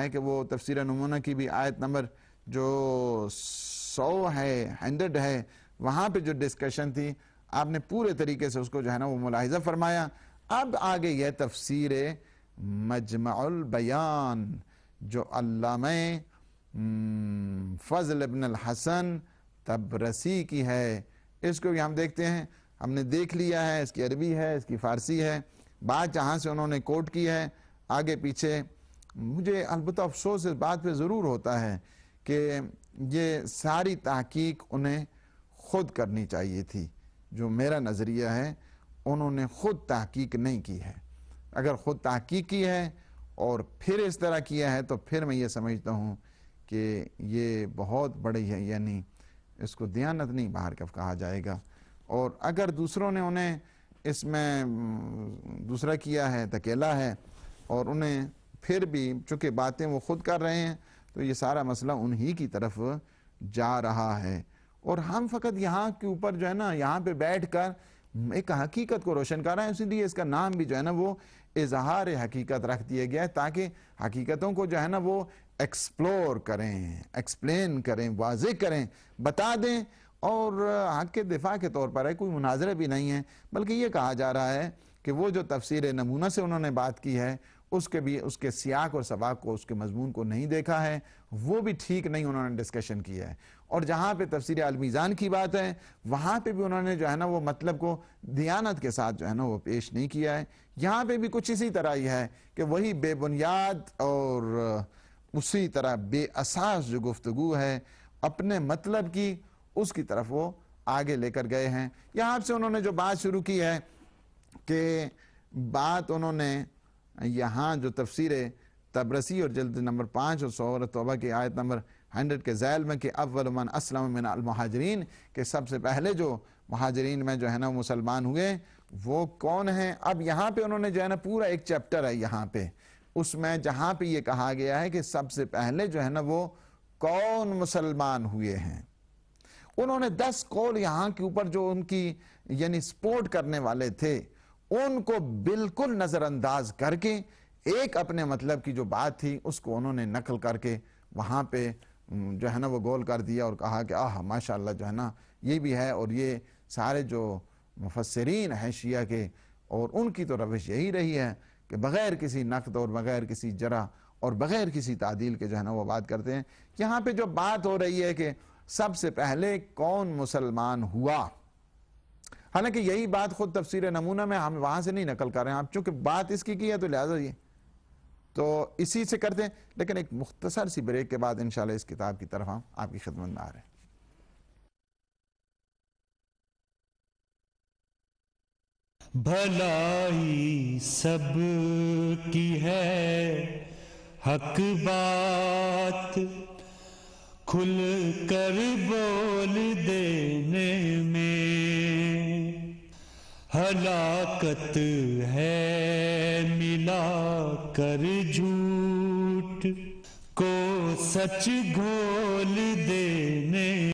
है कि वो तफसर नमूना की भी आयत नंबर जो सौ है हंड्रेड है वहाँ पे जो डिस्कशन थी आपने पूरे तरीके से उसको जो है ना वो मुलाहिजा फरमाया अब आगे यह तफसर मजमाल बयान जो अल्लाम फजल इबन हसन तबरसी की है इसको भी हम देखते हैं हमने देख लिया है इसकी अरबी है इसकी फ़ारसी है बात जहाँ से उन्होंने कोट की है आगे पीछे मुझे अलबत् अफसोस इस बात पर ज़रूर होता है कि ये सारी तहकीक उन्हें खुद करनी चाहिए थी जो मेरा नज़रिया है उन्होंने खुद तहकीक नहीं की है अगर ख़ुद तहकीक की है और फिर इस तरह किया है तो फिर मैं ये समझता हूँ कि ये बहुत बड़ी है यानी इसको दयानत नहीं बाहर कब कहा जाएगा और अगर दूसरों ने उन्हें इसमें दूसरा किया है तकेला है और उन्हें फिर भी चूंकि बातें वो खुद कर रहे हैं तो ये सारा मसला उन्हीं की तरफ जा रहा है और हम फ़कत यहाँ के ऊपर जो है ना यहाँ पे बैठ कर एक हकीकत को रोशन कर रहे हैं इसीलिए इसका नाम भी जो है ना वो इजहार हकीकत रख दिया गया है ताकि हकीकतों को जो है ना वो एक्सप्लोर करें एक्सप्लेन करें वाज करें बता दें और हक के दिफा के तौर पर है कोई मुनाजरे भी नहीं है बल्कि ये कहा जा रहा है कि वो जो तफसीर नमूना से उन्होंने बात की है उसके भी उसके सियाक और सबाक को उसके मजमून को नहीं देखा है वो भी ठीक नहीं उन्होंने डिस्कशन किया है और जहाँ पे तफसर आलमीज़ान की बात है वहाँ पे भी उन्होंने जो है ना वो मतलब को दियानत के साथ जो है ना वो पेश नहीं किया है यहाँ पे भी कुछ इसी तरह ही है कि वही बेबुनियाद और उसी तरह बेअसास जो गुफ्तु है अपने मतलब की उसकी तरफ वो आगे लेकर गए हैं यहाँ से उन्होंने जो बात शुरू की है कि बात उन्होंने यहाँ जो तफसीर तबरसी और जल्द नंबर पाँच और सौर तोबा की आयत नंबर हंड्रेड के जैल में कि अव्वलमन असलम मिन के सबसे पहले जो महाजरीन में जो है ना मुसलमान हुए वो कौन हैं अब यहाँ पर उन्होंने जो है ना पूरा एक चैप्टर है यहाँ पे उसमें जहाँ पर यह कहा गया है कि सबसे पहले जो है ना वो कौन मुसलमान हुए हैं उन्होंने दस कौल यहाँ के ऊपर जो उनकी यानी सपोर्ट करने वाले थे उनको बिल्कुल नज़रअंदाज करके एक अपने मतलब की जो बात थी उसको उन्होंने नकल करके वहाँ पे जो है ना वो गोल कर दिया और कहा कि आह माशा जो है ना ये भी है और ये सारे जो मुफसरीन हैं शिया के और उनकी तो रविश यही रही है कि बग़ैर किसी नकद और बग़ैर किसी जरा और बग़ैर किसी तादील के जो है ना वो बात करते हैं यहाँ पे जो बात हो रही है कि सबसे पहले कौन मुसलमान हुआ हालांकि यही बात खुद तफसीर नमूना में हम वहां से नहीं नकल कर रहे हैं आप चूंकि बात इसकी की है तो लिहाजा ये तो इसी से करते हैं लेकिन एक मुख्तसर सी ब्रेक के बाद इंशाल्लाह इस किताब की तरफ हम आपकी खिदमत में आ रहे हैं भलाई सब की है हक बात खुल कर बोल देने में हलाकत है मिला कर झूठ को सच घोल देने